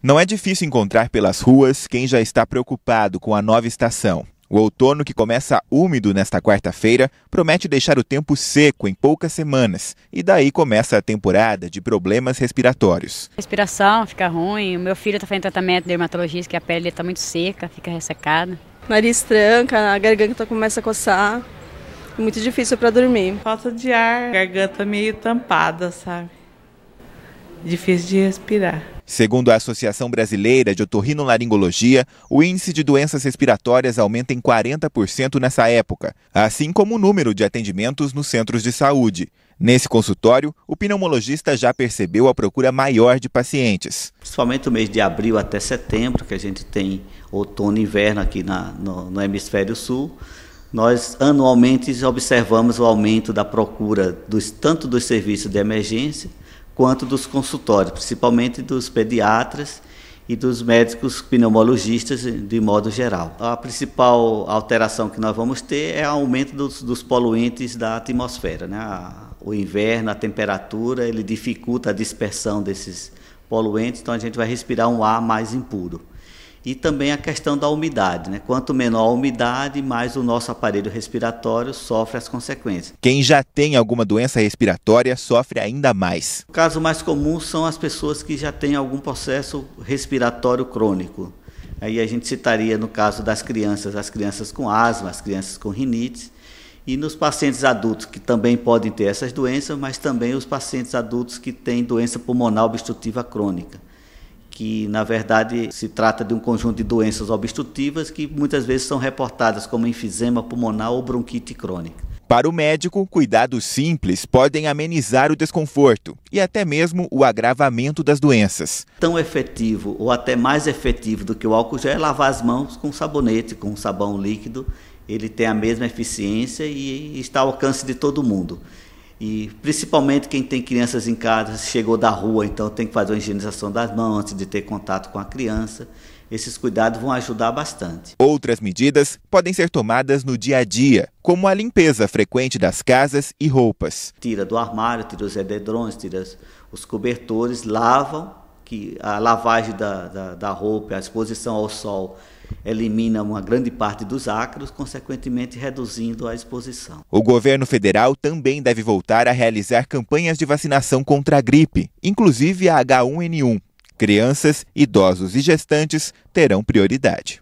Não é difícil encontrar pelas ruas quem já está preocupado com a nova estação. O outono, que começa úmido nesta quarta-feira, promete deixar o tempo seco em poucas semanas e daí começa a temporada de problemas respiratórios. Respiração fica ruim, o meu filho está fazendo tratamento de dermatologista, que a pele está muito seca, fica ressecada. Nariz tranca, a garganta começa a coçar, muito difícil para dormir. Falta de ar, garganta meio tampada, sabe? Difícil de respirar. Segundo a Associação Brasileira de Otorrinolaringologia, o índice de doenças respiratórias aumenta em 40% nessa época, assim como o número de atendimentos nos centros de saúde. Nesse consultório, o pneumologista já percebeu a procura maior de pacientes. Principalmente o mês de abril até setembro, que a gente tem outono e inverno aqui na, no, no hemisfério sul, nós anualmente observamos o aumento da procura dos, tanto dos serviços de emergência quanto dos consultórios, principalmente dos pediatras e dos médicos pneumologistas de modo geral. A principal alteração que nós vamos ter é o aumento dos, dos poluentes da atmosfera. Né? o inverno, a temperatura, ele dificulta a dispersão desses poluentes, então a gente vai respirar um ar mais impuro e também a questão da umidade. Né? Quanto menor a umidade, mais o nosso aparelho respiratório sofre as consequências. Quem já tem alguma doença respiratória sofre ainda mais. O caso mais comum são as pessoas que já têm algum processo respiratório crônico. Aí a gente citaria, no caso das crianças, as crianças com asma, as crianças com rinite. E nos pacientes adultos que também podem ter essas doenças, mas também os pacientes adultos que têm doença pulmonar obstrutiva crônica que na verdade se trata de um conjunto de doenças obstrutivas que muitas vezes são reportadas como enfisema pulmonar ou bronquite crônica. Para o médico, cuidados simples podem amenizar o desconforto e até mesmo o agravamento das doenças. Tão efetivo ou até mais efetivo do que o álcool já é lavar as mãos com sabonete, com sabão líquido. Ele tem a mesma eficiência e está ao alcance de todo mundo. E principalmente quem tem crianças em casa, chegou da rua, então tem que fazer uma higienização das mãos antes de ter contato com a criança. Esses cuidados vão ajudar bastante. Outras medidas podem ser tomadas no dia a dia, como a limpeza frequente das casas e roupas. Tira do armário, tira os edredons, tira os cobertores, lavam que a lavagem da, da, da roupa, a exposição ao sol, elimina uma grande parte dos ácaros, consequentemente reduzindo a exposição. O governo federal também deve voltar a realizar campanhas de vacinação contra a gripe, inclusive a H1N1. Crianças, idosos e gestantes terão prioridade.